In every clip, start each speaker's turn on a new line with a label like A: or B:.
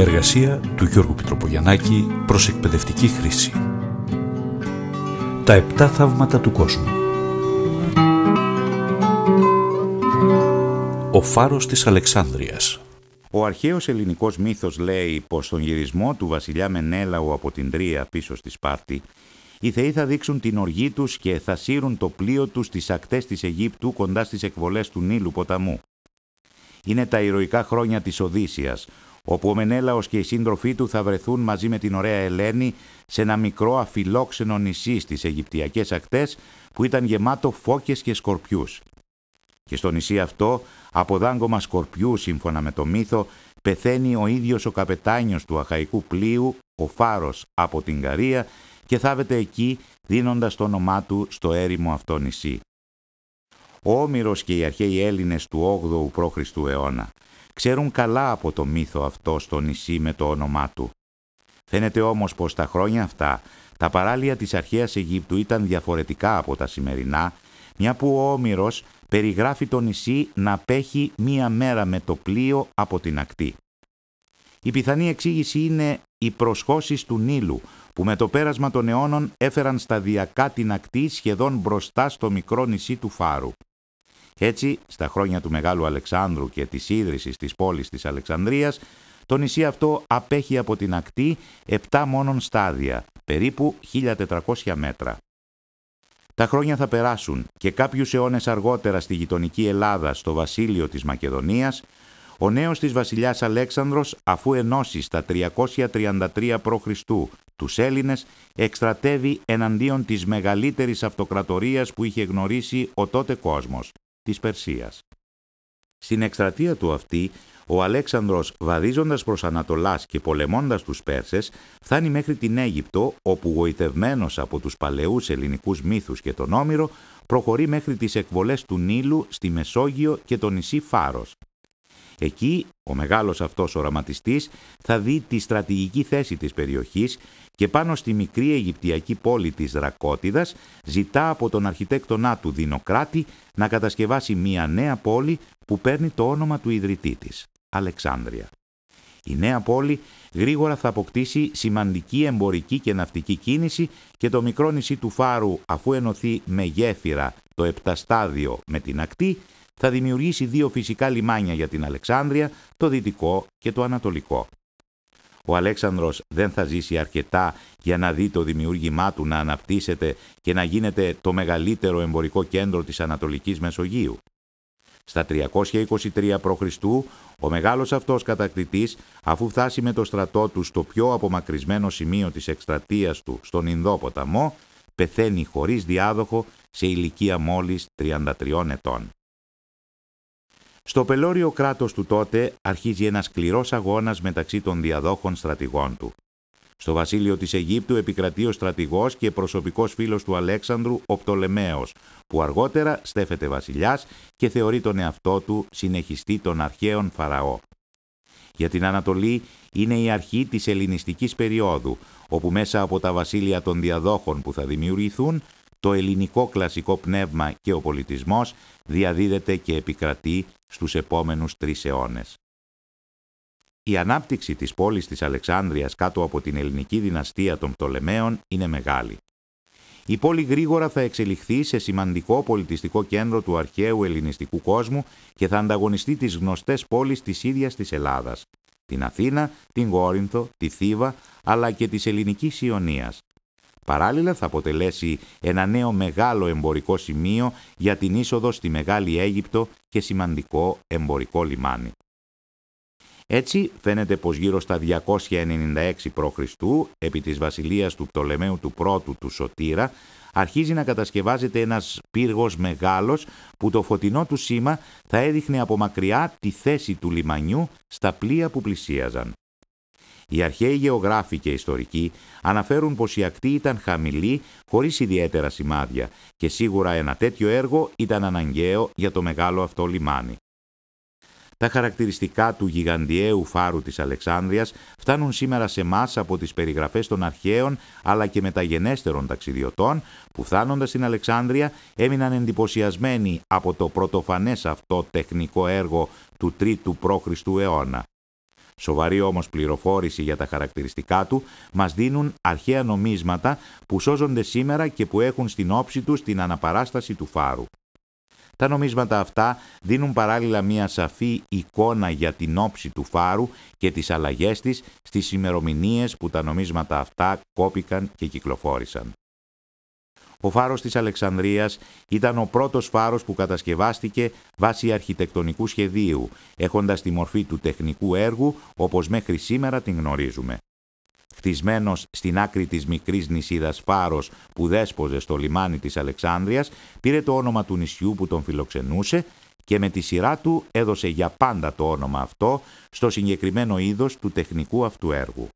A: εργασία του Γιώργου Πιτροπογιαννάκη προς εκπαιδευτική χρήση. Τα επτά θαύματα του κόσμου. Ο φάρος της Αλεξάνδρειας. Ο αρχαίος ελληνικός μύθος λέει πως στον γυρισμό του βασιλιά Μενέλαου από την Τρία πίσω στη Σπάρτη οι θεοί θα δείξουν την οργή τους και θα σύρουν το πλοίο τους στις ακτές της Αιγύπτου κοντά στις εκβολές του Νείλου ποταμού. Είναι τα ηρωικά χρόνια της Οδύσσιας, όπου ο Μενέλαος και οι σύντροφοί του θα βρεθούν μαζί με την ωραία Ελένη σε ένα μικρό αφιλόξενο νησί στις Αιγυπτιακές ακτές που ήταν γεμάτο φώκες και σκορπιούς. Και στο νησί αυτό, από δάγκωμα σκορπιού σύμφωνα με το μύθο, πεθαίνει ο ίδιος ο καπετάνιος του αχαϊκού πλοίου, ο Φάρος, από την Καρία και θάβεται εκεί δίνοντας το όνομά του στο έρημο αυτό νησί. Ο Όμηρος και οι αρχαίοι Έλληνες του 8ου π.Χ. αιώνα – ξέρουν καλά από το μύθο αυτό στο νησί με το όνομά του. Φαίνεται όμως πως τα χρόνια αυτά τα παράλια της αρχαίας Αιγύπτου ήταν διαφορετικά από τα σημερινά, μια που ο Όμηρος περιγράφει το νησί να πέχει μία μέρα με το πλοίο από την ακτή. Η πιθανή εξήγηση είναι οι προσχώσεις του Νείλου, που με το πέρασμα των αιώνων έφεραν σταδιακά την ακτή σχεδόν μπροστά στο μικρό νησί του Φάρου. Έτσι, στα χρόνια του Μεγάλου Αλεξάνδρου και της ίδρυσης της πόλης της Αλεξανδρίας, το νησί αυτό απέχει από την ακτή 7 μόνον στάδια, περίπου 1400 μέτρα. Τα χρόνια θα περάσουν και κάποιους αιώνες αργότερα στη γειτονική Ελλάδα, στο βασίλειο της Μακεδονίας, ο νέος της βασιλιάς Αλέξανδρος, αφού ενώσει στα 333 π.Χ. τους Έλληνες, εκστρατεύει εναντίον της μεγαλύτερης αυτοκρατορίας που είχε γνωρίσει ο τότε κόσμος, της Στην εκστρατεία του αυτή, ο Αλέξανδρος βαδίζοντας προς Ανατολάς και πολεμώντας τους Πέρσες, φτάνει μέχρι την Αίγυπτο, όπου γοητευμένος από τους παλαιούς ελληνικούς μύθους και τον Όμηρο, προχωρεί μέχρι τις εκβολές του Νείλου στη Μεσόγειο και το νησί Φάρος. Εκεί ο μεγάλος αυτός οραματιστής θα δει τη στρατηγική θέση της περιοχής και πάνω στη μικρή Αιγυπτιακή πόλη της Δρακότιδας ζητά από τον αρχιτέκτονά του Δινοκράτη να κατασκευάσει μια νέα πόλη που παίρνει το όνομα του ιδρυτή της, Αλεξάνδρεια. Η νέα πόλη γρήγορα θα αποκτήσει σημαντική εμπορική και ναυτική κίνηση και το μικρό νησί του Φάρου αφού ενωθεί με γέφυρα το Επταστάδιο με την ακτή θα δημιουργήσει δύο φυσικά λιμάνια για την Αλεξάνδρεια, το δυτικό και το ανατολικό. Ο Αλέξανδρος δεν θα ζήσει αρκετά για να δει το δημιούργημά του να αναπτύσσεται και να γίνεται το μεγαλύτερο εμπορικό κέντρο της Ανατολικής Μεσογείου. Στα 323 π.Χ. ο μεγάλος αυτός κατακτητής, αφού φτάσει με το στρατό του στο πιο απομακρυσμένο σημείο της εκστρατείας του στον Ινδό ποταμό, πεθαίνει χωρίς διάδοχο σε ηλικία μόλις 33 ετών. Στο πελώριο κράτος του τότε αρχίζει ένας σκληρός αγώνας μεταξύ των διαδόχων στρατηγών του. Στο βασίλειο της Αιγύπτου επικρατεί ο στρατηγός και προσωπικός φίλος του Αλέξανδρου, ο Πτολεμαίος, που αργότερα στέφεται βασιλιάς και θεωρεί τον εαυτό του συνεχιστή των αρχαίων Φαραώ. Για την Ανατολή είναι η αρχή της ελληνιστικής περίοδου, όπου μέσα από τα βασίλεια των διαδόχων που θα δημιουργηθούν το ελληνικό κλασικό πνεύμα και ο πολιτισμός διαδίδεται και επικρατεί στους επόμενους τρεις αιώνες. Η ανάπτυξη της πόλης της Αλεξάνδρειας κάτω από την ελληνική δυναστεία των Πτολεμαίων είναι μεγάλη. Η πόλη γρήγορα θα εξελιχθεί σε σημαντικό πολιτιστικό κέντρο του αρχαίου ελληνιστικού κόσμου και θα ανταγωνιστεί τις γνωστές πόλεις της ίδιας της Ελλάδας, την Αθήνα, την Γόρινθο, τη Θήβα, αλλά και της ελληνικής Ιωνίας, Παράλληλα θα αποτελέσει ένα νέο μεγάλο εμπορικό σημείο για την είσοδο στη Μεγάλη Αίγυπτο και σημαντικό εμπορικό λιμάνι. Έτσι φαίνεται πως γύρω στα 296 π.Χ. επί της βασιλείας του Πτολεμαίου του Πρώτου του Σωτήρα αρχίζει να κατασκευάζεται ένας πύργος μεγάλος που το φωτεινό του σήμα θα έδειχνε από μακριά τη θέση του λιμανιού στα πλοία που πλησίαζαν. Οι αρχαίοι γεωγράφοι και ιστορικοί αναφέρουν πως η ακτή ήταν χαμηλή χωρίς ιδιαίτερα σημάδια και σίγουρα ένα τέτοιο έργο ήταν αναγκαίο για το μεγάλο αυτό λιμάνι. Τα χαρακτηριστικά του γιγαντιαίου φάρου της Αλεξάνδρειας φτάνουν σήμερα σε μας από τις περιγραφές των αρχαίων αλλά και μεταγενέστερων ταξιδιωτών που φτάνοντας στην Αλεξάνδρεια έμειναν εντυπωσιασμένοι από το πρωτοφανές αυτό τεχνικό έργο του 3ου π.Χ. αιώνα. Σοβαρή όμως πληροφόρηση για τα χαρακτηριστικά του μας δίνουν αρχαία νομίσματα που σώζονται σήμερα και που έχουν στην όψη τους την αναπαράσταση του φάρου. Τα νομίσματα αυτά δίνουν παράλληλα μια σαφή εικόνα για την όψη του φάρου και τις αλλαγές της στις ημερομηνίες που τα νομίσματα αυτά κόπηκαν και κυκλοφόρησαν. Ο φάρος της Αλεξανδρίας ήταν ο πρώτος φάρος που κατασκευάστηκε βάσει αρχιτεκτονικού σχεδίου, έχοντας τη μορφή του τεχνικού έργου όπως μέχρι σήμερα την γνωρίζουμε. Χτισμένος στην άκρη της μικρής νησίδας Φάρος που δέσποζε στο λιμάνι της Αλεξάνδρειας, πήρε το όνομα του νησιού που τον φιλοξενούσε και με τη σειρά του έδωσε για πάντα το όνομα αυτό στο συγκεκριμένο είδος του τεχνικού αυτού έργου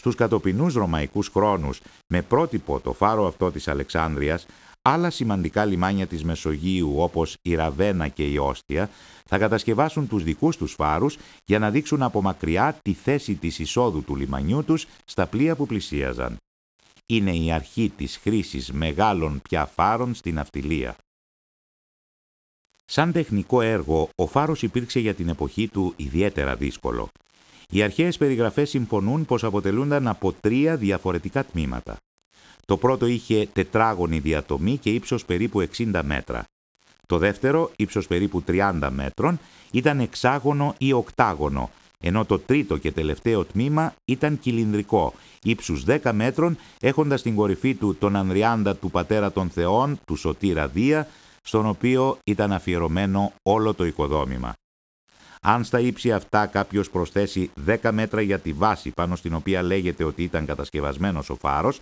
A: στους κατοπινούς ρωμαϊκούς χρόνους με πρότυπο το φάρο αυτό της Αλεξάνδρειας, άλλα σημαντικά λιμάνια της Μεσογείου όπως η Ραβένα και η Όστια θα κατασκευάσουν τους δικούς τους φάρους για να δείξουν από μακριά τη θέση της εισόδου του λιμανιού τους στα πλοία που πλησίαζαν. Είναι η αρχή της χρήσης μεγάλων πια φάρων στην αυτιλία. Σαν τεχνικό έργο, ο φάρος υπήρξε για την εποχή του ιδιαίτερα δύσκολο. Οι αρχαίες περιγραφές συμφωνούν πως αποτελούνταν από τρία διαφορετικά τμήματα. Το πρώτο είχε τετράγωνη διατομή και ύψος περίπου 60 μέτρα. Το δεύτερο, ύψος περίπου 30 μέτρων, ήταν εξάγωνο ή οκτάγωνο, ενώ το τρίτο και τελευταίο τμήμα ήταν κυλινδρικό, ύψους 10 μέτρων, έχοντας την κορυφή του τον Ανδριάντα του Πατέρα των Θεών, του Σωτήρα Δία, στον οποίο ήταν αφιερωμένο όλο το οικοδόμημα. Αν στα ύψη αυτά κάποιος προσθέσει 10 μέτρα για τη βάση πάνω στην οποία λέγεται ότι ήταν κατασκευασμένος ο φάρος,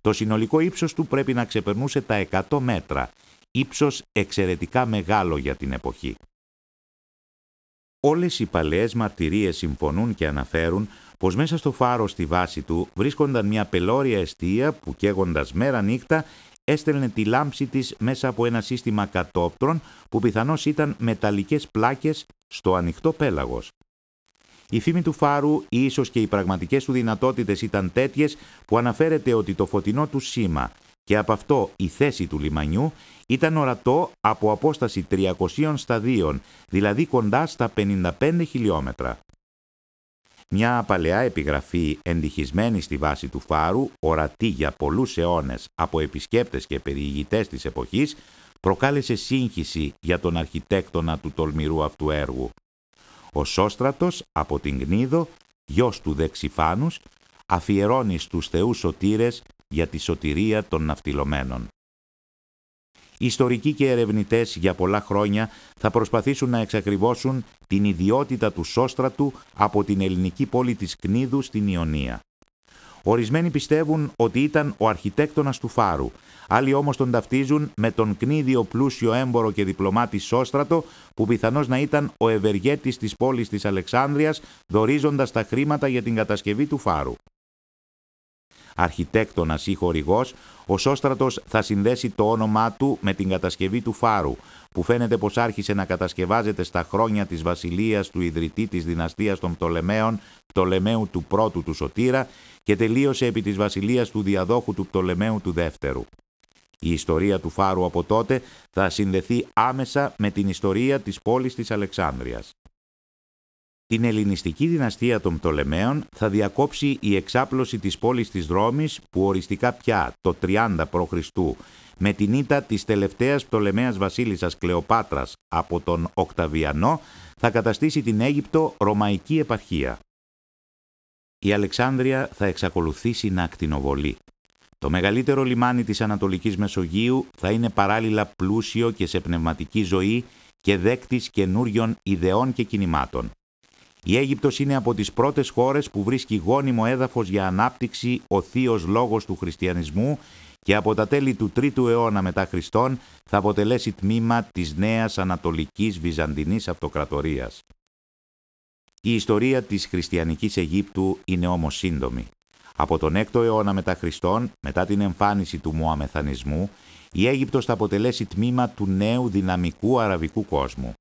A: το συνολικό ύψος του πρέπει να ξεπερνούσε τα 100 μέτρα. Ύψος εξαιρετικά μεγάλο για την εποχή. Όλες οι παλαιές μαρτυρίες συμφωνούν και αναφέρουν πως μέσα στο φάρος στη βάση του βρίσκονταν μια πελώρια αιστεία που καίγοντας μέρα νύχτα έστελνε τη λάμψη της μέσα από ένα σύστημα κατόπτρων που πιθανώς ήταν μεταλλικές πλάκες στο ανοιχτό πέλαγος. Η φήμη του φάρου ίσως και οι πραγματικές του δυνατότητες ήταν τέτοιες που αναφέρεται ότι το φωτεινό του σήμα και από αυτό η θέση του λιμανιού ήταν ορατό από απόσταση 300 σταδίων, δηλαδή κοντά στα 55 χιλιόμετρα. Μια παλαιά επιγραφή εντυχισμένη στη βάση του φάρου, ορατή για πολλούς αιώνες από επισκέπτες και περιηγητές της εποχής, προκάλεσε σύγχυση για τον αρχιτέκτονα του τολμηρού αυτού έργου. Ο Σώστρατος από την Κνίδο, γιος του Δεξιφάνους, αφιερώνει στους θεούς σωτήρες για τη σωτηρία των ναυτιλωμένων. Ιστορικοί και ερευνητές για πολλά χρόνια θα προσπαθήσουν να εξακριβώσουν την ιδιότητα του Σώστρατου από την ελληνική πόλη της Κνίδου στην Ιωνία. Ορισμένοι πιστεύουν ότι ήταν ο αρχιτέκτονας του φάρου. Άλλοι όμως τον ταυτίζουν με τον κνίδιο πλούσιο έμπορο και διπλωμάτη Σόστρατο, που πιθανώς να ήταν ο ευεργέτης της πόλης της Αλεξάνδρειας, δορίζοντας τα χρήματα για την κατασκευή του φάρου αρχιτέκτονας ή χορηγός, ο Σώστρατος θα συνδέσει το όνομά του με την κατασκευή του φάρου, που φαίνεται πως άρχισε να κατασκευάζεται στα χρόνια της βασιλείας του ιδρυτή της δυναστείας των Πτολεμαίων, Πτολεμαίου του πρώτου του Σωτήρα και τελείωσε επί της βασιλείας του διαδόχου του Πτολεμαίου του δεύτερου. Η ιστορία του φάρου από τότε θα συνδεθεί άμεσα με την ιστορία της πόλης της Αλεξάνδρειας. Την ελληνιστική δυναστεία των Πτολεμαίων θα διακόψει η εξάπλωση της πόλης της Ρώμης που οριστικά πια το 30 π.Χ. με την ήττα της τελευταίας Πτολεμαίας βασίλισσας Κλεοπάτρας από τον Οκταβιανό θα καταστήσει την Αίγυπτο Ρωμαϊκή επαρχία. Η Αλεξάνδρεια θα εξακολουθήσει να ακτινοβολεί. Το μεγαλύτερο λιμάνι της Ανατολικής Μεσογείου θα είναι παράλληλα πλούσιο και σε πνευματική ζωή και δέκτης καινούριων ιδεών και κινημάτων. Η Αίγυπτος είναι από τις πρώτες χώρες που βρίσκει γόνιμο έδαφος για ανάπτυξη ο θείος λόγος του χριστιανισμού και από τα τέλη του 3ου αιώνα μετά Χριστόν θα αποτελέσει τμήμα της νέας Ανατολικής Βυζαντινής Αυτοκρατορίας. Η ιστορία της χριστιανικής Αιγύπτου είναι όμως σύντομη. Από τον 6ο αιώνα μετά Χριστόν, μετά την εμφάνιση του Μωαμεθανισμού, η Αίγυπτος θα αποτελέσει τμήμα του νέου δυναμικού αραβικού κόσμου.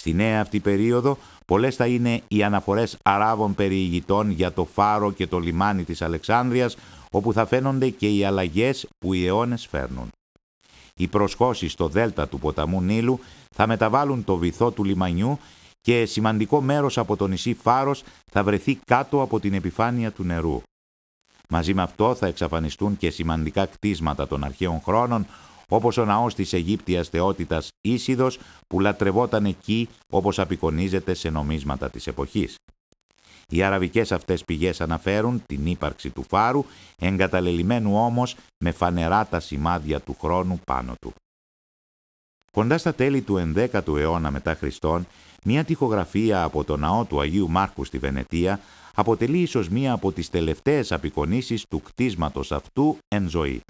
A: Στη νέα αυτή περίοδο, πολλές θα είναι οι αναφορές Αράβων περιηγητών για το φάρο και το λιμάνι της Αλεξάνδρειας, όπου θα φαίνονται και οι αλλαγές που οι αιώνες φέρνουν. Οι προσχώσεις στο δέλτα του ποταμού Νείλου θα μεταβάλουν το βυθό του λιμανιού και σημαντικό μέρος από το νησί Φάρος θα βρεθεί κάτω από την επιφάνεια του νερού. Μαζί με αυτό θα εξαφανιστούν και σημαντικά κτίσματα των αρχαίων χρόνων, όπως ο ναός της Αιγύπτιας θεότητας Ίσιδος που λατρευόταν εκεί όπως απεικονίζεται σε νομίσματα της εποχής. Οι αραβικές αυτές πηγές αναφέρουν την ύπαρξη του φάρου, εγκαταλελειμμένου όμως με φανερά τα σημάδια του χρόνου πάνω του. Κοντά στα τέλη του 11ου αιώνα μετά Χριστόν, μια τυχογραφία από το ναό του Αγίου Μάρκου στη Βενετία αποτελεί ίσως μία από τις τελευταίες απεικονίσεις του κτίσματος αυτού εν ζωή.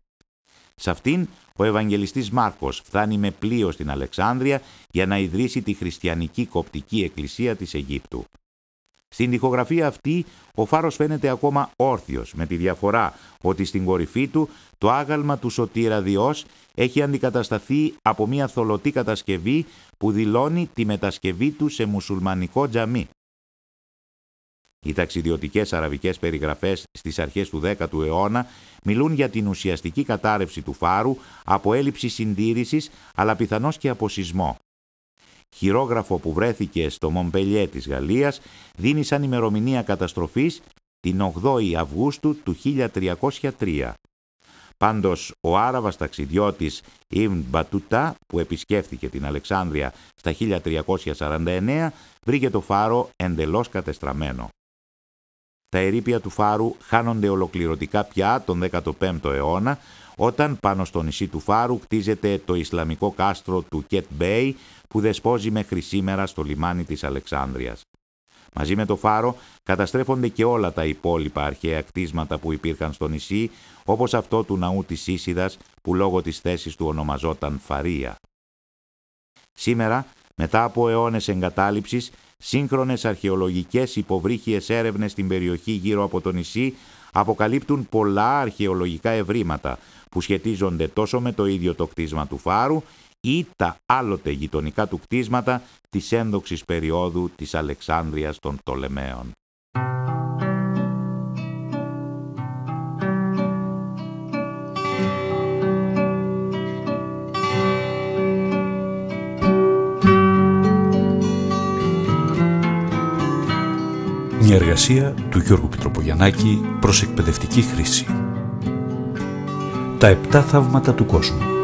A: Σε αυτήν ο Ευαγγελιστής Μάρκος φτάνει με πλοίο στην Αλεξάνδρεια για να ιδρύσει τη χριστιανική κοπτική εκκλησία της Αιγύπτου. Στην ηχογραφία αυτή ο φάρος φαίνεται ακόμα όρθιος με τη διαφορά ότι στην κορυφή του το άγαλμα του σωτήρα Διός έχει αντικατασταθεί από μια θολωτή κατασκευή που δηλώνει τη μετασκευή του σε μουσουλμανικό τζαμί. Οι ταξιδιωτικές αραβικές περιγραφές στις αρχές του 10ου αιώνα μιλούν για την ουσιαστική κατάρρευση του φάρου από έλλειψη συντήρησης, αλλά πιθανώς και από σεισμό. Χειρόγραφο που βρέθηκε στο Μομπελιέ της Γαλλίας δίνει σαν ημερομηνία καταστροφής την 8η Αυγούστου του 1303. Πάντως ο Άραβας ταξιδιώτης Ιβν Μπατούτα, που επισκέφθηκε την Αλεξάνδρεια στα 1349, βρήκε το φάρο εντελώς κατεστραμμένο. Τα ερήπια του Φάρου χάνονται ολοκληρωτικά πια τον 15ο αιώνα, όταν πάνω στο νησί του Φάρου κτίζεται το Ισλαμικό κάστρο του Κετ Μπέι, που δεσπόζει μέχρι σήμερα στο λιμάνι της Αλεξάνδρειας. Μαζί με το Φάρο καταστρέφονται και όλα τα υπόλοιπα αρχαία κτίσματα που υπήρχαν στο νησί, όπως αυτό του ναού της Ίσιδας που λόγω της θέσης του ονομαζόταν Φαρία. Σήμερα μετά από αιώνες εγκατάλειψης, σύγχρονες αρχαιολογικές υποβρύχιες έρευνες στην περιοχή γύρω από το νησί αποκαλύπτουν πολλά αρχαιολογικά ευρήματα που σχετίζονται τόσο με το ίδιο το κτίσμα του Φάρου ή τα άλλοτε γειτονικά του κτίσματα της ένδοξης περίοδου της Αλεξάνδρειας των Τολεμαίων. Μια εργασία του Γιώργου Πιτροπογιαννάκη προς εκπαιδευτική χρήση. Τα επτά θαύματα του κόσμου.